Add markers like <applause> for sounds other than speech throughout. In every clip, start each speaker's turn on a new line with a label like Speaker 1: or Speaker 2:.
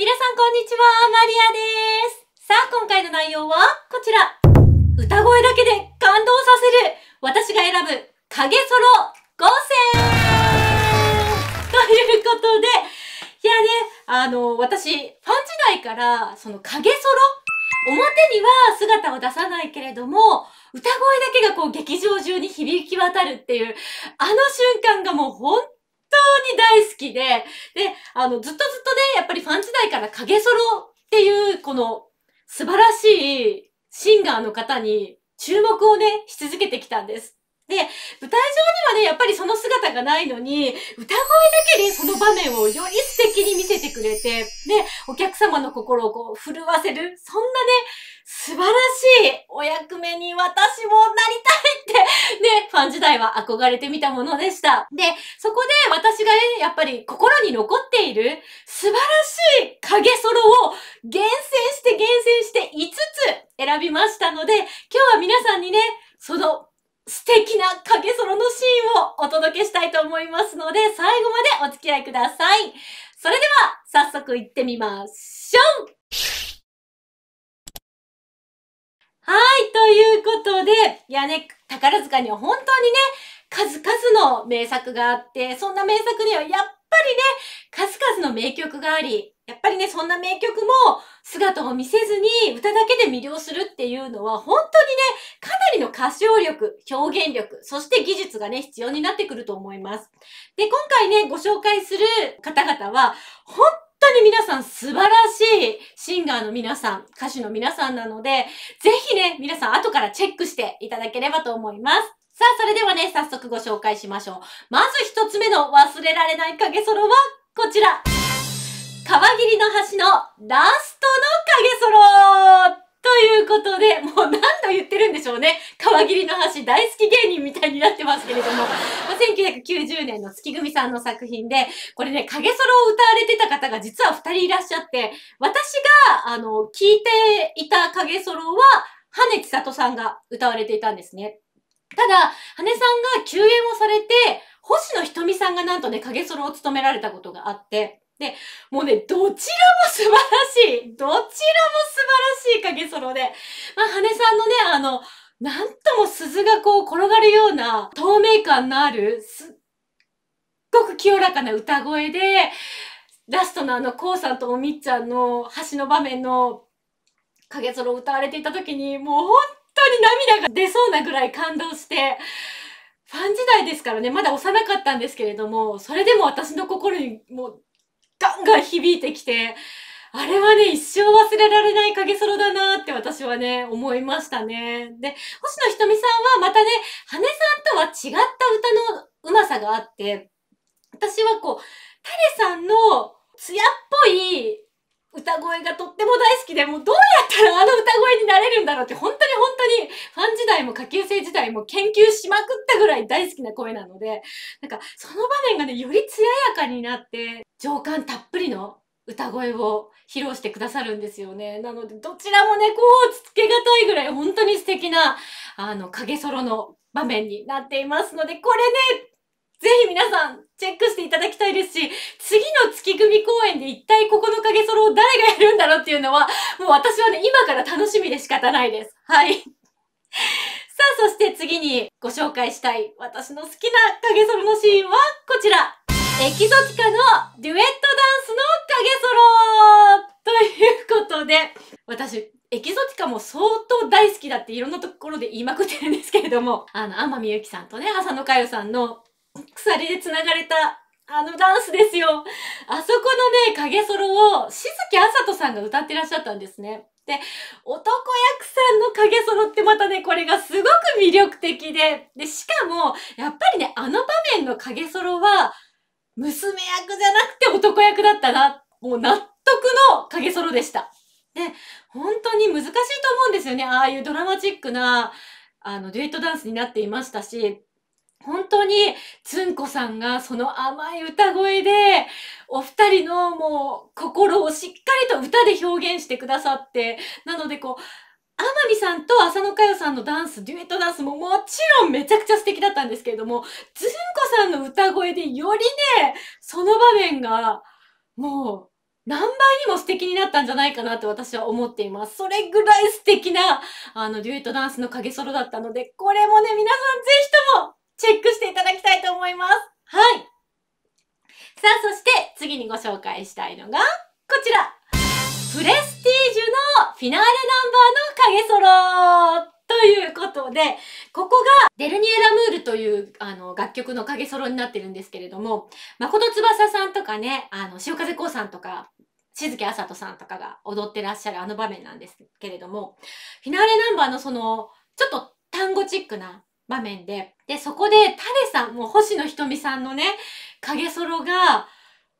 Speaker 1: 皆さんこんにちは、マリアです。さあ、今回の内容はこちら。歌声だけで感動させる私が選ぶ影ソロ5選ということで、いやね、あの、私、ファン時代からその影ソロ表には姿を出さないけれども、歌声だけがこう劇場中に響き渡るっていう、あの瞬間がもう本当当に大好きで、で、あの、ずっとずっとね、やっぱりファン時代から影ソロっていう、この素晴らしいシンガーの方に注目をね、し続けてきたんです。で、舞台上にはね、やっぱりその姿がないのに、歌声だけでその場面をより素敵に見せてくれて、で、お客様の心をこう震わせる、そんなね、素晴らしいお役目に私もなりたいってね、ファン時代は憧れてみたものでした。で、そこで私がね、やっぱり心に残っている素晴らしい影ソロを厳選して厳選して5つ選びましたので、今日は皆さんにね、その素敵な影ソロのシーンをお届けしたいと思いますので、最後までお付き合いください。それでは、早速行ってみましょうはい、ということで、いやね、宝塚には本当にね、数々の名作があって、そんな名作にはやっぱりね、数々の名曲があり、やっぱりね、そんな名曲も姿を見せずに歌だけで魅了するっていうのは本当にね、かなりの歌唱力、表現力、そして技術がね、必要になってくると思います。で、今回ね、ご紹介する方々は、本当に皆さん素晴らしいシンガーの皆さん、歌手の皆さんなので、ぜひね、皆さん後からチェックしていただければと思います。さあ、それではね、早速ご紹介しましょう。まず一つ目の忘れられない影ソロはこちら。川りの橋のラストの影ソロということで、もう何度言ってるんでしょうね。川切りの橋大好き芸人みたいになってますけれども、ま1990年の月組さんの作品で、これね、影ソロを歌われてた方が実は2人いらっしゃって、私が、あの、聞いていた影ソロは、羽根千里さんが歌われていたんですね。ただ、羽根さんが休演をされて、星野瞳さんがなんとね、影ソロを務められたことがあって、で、もうね、どちらも素晴らしいどちらも素晴らしい影ソロで、まあ、羽さんのね、あの、なんとも鈴がこう転がるような透明感のある、すっごく清らかな歌声で、ラストのあの、こうさんとおみっちゃんの橋の場面の影ソロを歌われていた時に、もう本当に涙が出そうなぐらい感動して、ファン時代ですからね、まだ幼かったんですけれども、それでも私の心にもうが響いてきて、あれはね、一生忘れられない影ソロだなって私はね、思いましたね。で、星野ひとみさんはまたね、羽根さんとは違った歌のうまさがあって、私はこう、タレさんの艶っぽい歌声がとっても大好きで、もうどうやったらあの歌声になれるんだろうって、本当に本当にファン時代も下級生時代も研究しまくったぐらい大好きな声なので、なんかその場面がね、より艶やかになって、情感たっぷりの歌声を披露してくださるんですよね。なので、どちらもね、こう、つけがたいぐらい、本当に素敵な、あの、影ソロの場面になっていますので、これね、ぜひ皆さん、チェックしていただきたいですし、次の月組公演で一体ここの影ソロを誰がやるんだろうっていうのは、もう私はね、今から楽しみで仕方ないです。はい。さあ、そして次にご紹介したい私の好きな影ソロのシーンはこちら。エキゾチカのデュエットダンスの影ソロということで、私、エキゾチカも相当大好きだっていろんなところで言いまくってるんですけれども、<laughs> あの、天海祐希さんとね、浅野佳代さんの鎖で繋がれたあのダンスですよ。あそこのね、影ソロを、静ずあさとさんが歌ってらっしゃったんですね。で、男役さんの影ソロってまたね、これがすごく魅力的で、で、しかも、やっぱりね、あの場面の影ソロは、娘役じゃなくて男役だったな。もう納得の影ソロでした。で、本当に難しいと思うんですよね。ああいうドラマチックな、あの、デュエットダンスになっていましたし、本当に、つんこさんがその甘い歌声で、お二人のもう心をしっかりと歌で表現してくださって、なのでこう、天海さんと浅野佳代さんのダンス、デュエットダンスももちろんめちゃくちゃ素敵だったんですけれども、ずんこさんの歌声でよりね、その場面が、もう、何倍にも素敵になったんじゃないかなと私は思っています。それぐらい素敵な、あの、デュエットダンスの影ソロだったので、これもね、皆さんぜひともチェックしていただきたいと思います。はい。さあ、そして次にご紹介したいのが、こちら。プレスティージュのフィナーレナンバーの影ソロということで、ここがデルニエ・ラムールというあの楽曲の影ソロになってるんですけれども、誠翼さんとかね、あの潮風光さんとか、静けあさとさんとかが踊ってらっしゃるあの場面なんですけれども、フィナーレナンバーのその、ちょっと単語チックな場面で、で、そこでタレさん、もう星野ひとみさんのね、影ソロが、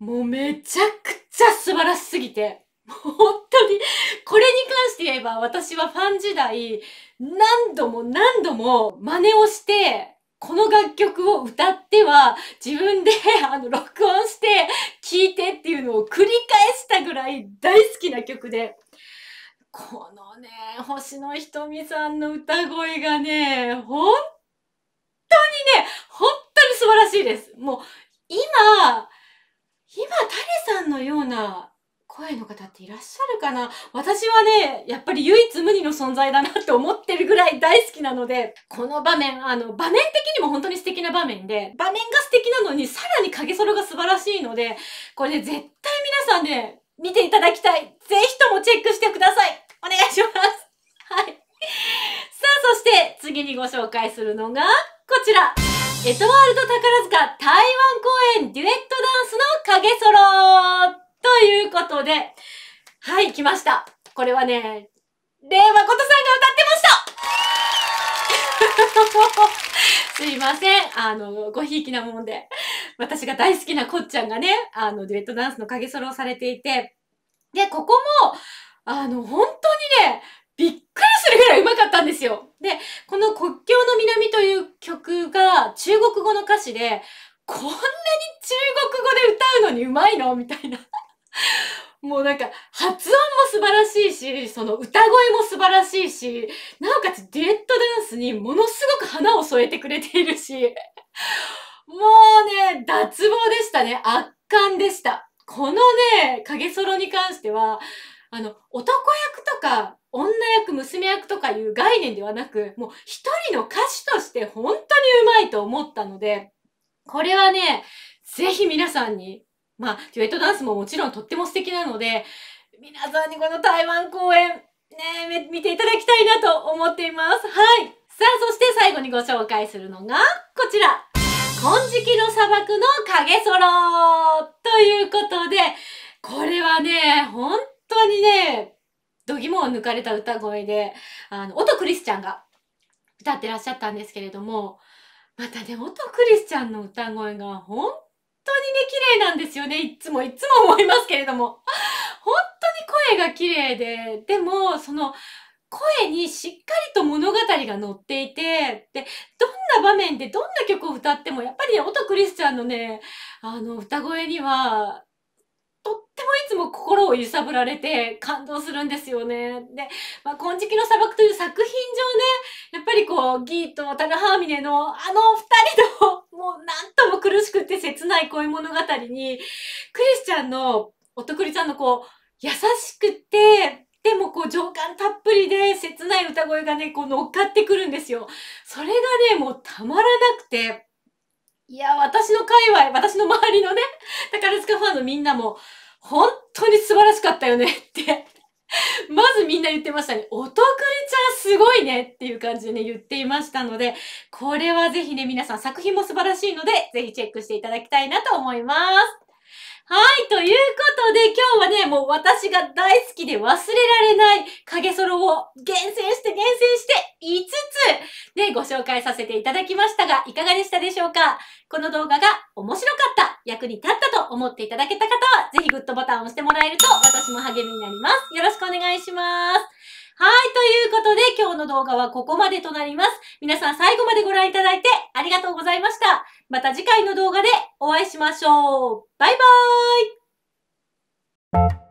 Speaker 1: もうめちゃくちゃ素晴らしすぎて、本当に、これに関して言えば私はファン時代、何度も何度も真似をして、この楽曲を歌っては自分であの録音して聴いてっていうのを繰り返したぐらい大好きな曲で。このね、星野ひとみさんの歌声がね、本当にね、本当に素晴らしいです。もう今、今、タレさんのような声の方っていらっしゃるかな私はね、やっぱり唯一無二の存在だなって思ってるぐらい大好きなので、この場面、あの、場面的にも本当に素敵な場面で、場面が素敵なのにさらに影ソロが素晴らしいので、これ、ね、絶対皆さんね、見ていただきたい。ぜひともチェックしてください。お願いします。<laughs> はい。さあ、そして次にご紹介するのが、こちら。エトワールド宝塚台湾公演デュエットダンスの影ソロということで、はい、来ました。これはね、令和ことさんが歌ってました <laughs> すいません。あの、ごひいきなもんで。私が大好きなこっちゃんがね、あの、デュエットダンスの影ソロをされていて。で、ここも、あの、本当にね、びっくりするぐらいうまかったんですよ。で、この国境の南という曲が中国語の歌詞で、こんなに中国語で歌うのにうまいのみたいな。<laughs> もうなんか、発音も素晴らしいし、その歌声も素晴らしいし、なおかつデュエットダンスにものすごく花を添えてくれているし、もうね、脱帽でしたね。圧巻でした。このね、影ソロに関しては、あの、男役とか、女役、娘役とかいう概念ではなく、もう一人の歌手として本当にうまいと思ったので、これはね、ぜひ皆さんにまあ、デュエットダンスももちろんとっても素敵なので、皆さんにこの台湾公演、ね、見ていただきたいなと思っています。はい。さあ、そして最後にご紹介するのが、こちら。金色の砂漠の影うということで、これはね、本当にね、度肝を抜かれた歌声で、あの、音クリスちゃんが歌ってらっしゃったんですけれども、またね、音クリスちゃんの歌声が本当にね、綺麗なんですよね。いつもいつも思いますけれども。本当に声が綺麗で、でも、その、声にしっかりと物語が載っていて、で、どんな場面でどんな曲を歌っても、やっぱりね、音クリスチャンのね、あの、歌声には、いつも心を揺さぶられて感動するんですよね。で、まあ、金色の砂漠という作品上ね、やっぱりこう、ギーとタルハーミネのあの二人の、もうなんとも苦しくて切ない恋物語に、クリスチャンのおとくりちゃんのこう、優しくて、でもこう情感たっぷりで切ない歌声がね、こう乗っかってくるんですよ。それがね、もうたまらなくて、いや、私の界隈、私の周りのね、宝塚ファンのみんなも、本当に素晴らしかったよねって <laughs> まずみんな言ってましたね。お得意ちゃんすごいねっていう感じでね、言っていましたので、これはぜひね、皆さん作品も素晴らしいので、ぜひチェックしていただきたいなと思います。はい、ということで今日はね、もう私が大好きで忘れられない影ソロを厳選して厳選して5つでご紹介させていただきましたが、いかがでしたでしょうかこの動画が面白かった役に立ったと思っていただけた方は、ぜひグッドボタンを押してもらえると私も励みになります。よろしくお願いします。はい、ということで今日の動画はここまでとなります。皆さん最後までご覧いただいてありがとうございました。また次回の動画でお会いしましょう。バイバーイ